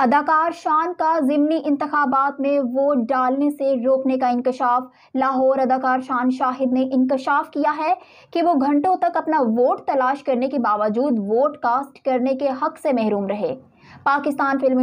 अदाकार शान का ज़िमनी इंतबात में वोट डालने से रोकने का इंकशाफ लाहौर अदाकार शान शाहिद ने इंकशाफ किया है कि वो घंटों तक अपना वोट तलाश करने के बावजूद वोट कास्ट करने के हक से महरूम रहे पाकिस्तान फिल्म